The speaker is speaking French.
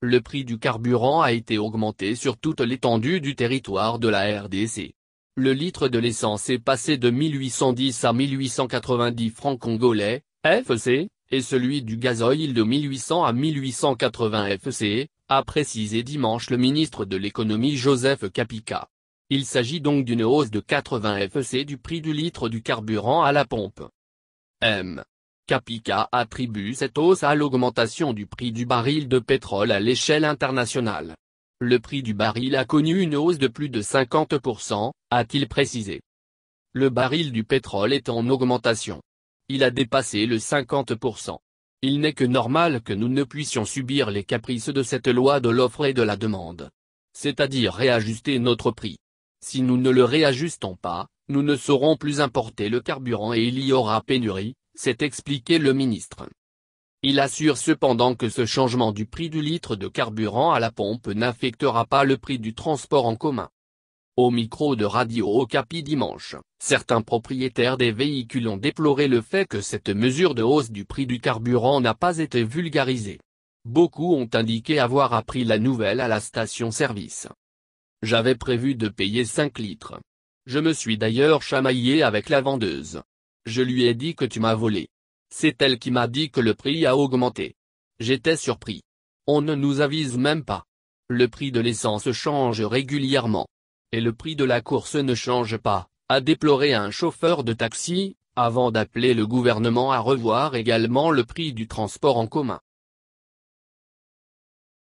le prix du carburant a été augmenté sur toute l'étendue du territoire de la RDC. Le litre de l'essence est passé de 1810 à 1890 francs congolais, (FC) et celui du gazoil de 1800 à 1880 FC, a précisé dimanche le ministre de l'économie Joseph Kapika. Il s'agit donc d'une hausse de 80 FC du prix du litre du carburant à la pompe. M. Capica attribue cette hausse à l'augmentation du prix du baril de pétrole à l'échelle internationale. Le prix du baril a connu une hausse de plus de 50%, a-t-il précisé. Le baril du pétrole est en augmentation. Il a dépassé le 50%. Il n'est que normal que nous ne puissions subir les caprices de cette loi de l'offre et de la demande. C'est-à-dire réajuster notre prix. Si nous ne le réajustons pas, nous ne saurons plus importer le carburant et il y aura pénurie, s'est expliqué le ministre. Il assure cependant que ce changement du prix du litre de carburant à la pompe n'affectera pas le prix du transport en commun. Au micro de Radio Okapi dimanche, certains propriétaires des véhicules ont déploré le fait que cette mesure de hausse du prix du carburant n'a pas été vulgarisée. Beaucoup ont indiqué avoir appris la nouvelle à la station-service. J'avais prévu de payer 5 litres. Je me suis d'ailleurs chamaillé avec la vendeuse, je lui ai dit que tu m'as volé. C'est elle qui m'a dit que le prix a augmenté. J'étais surpris. On ne nous avise même pas. Le prix de l'essence change régulièrement. Et le prix de la course ne change pas, a déploré un chauffeur de taxi, avant d'appeler le gouvernement à revoir également le prix du transport en commun.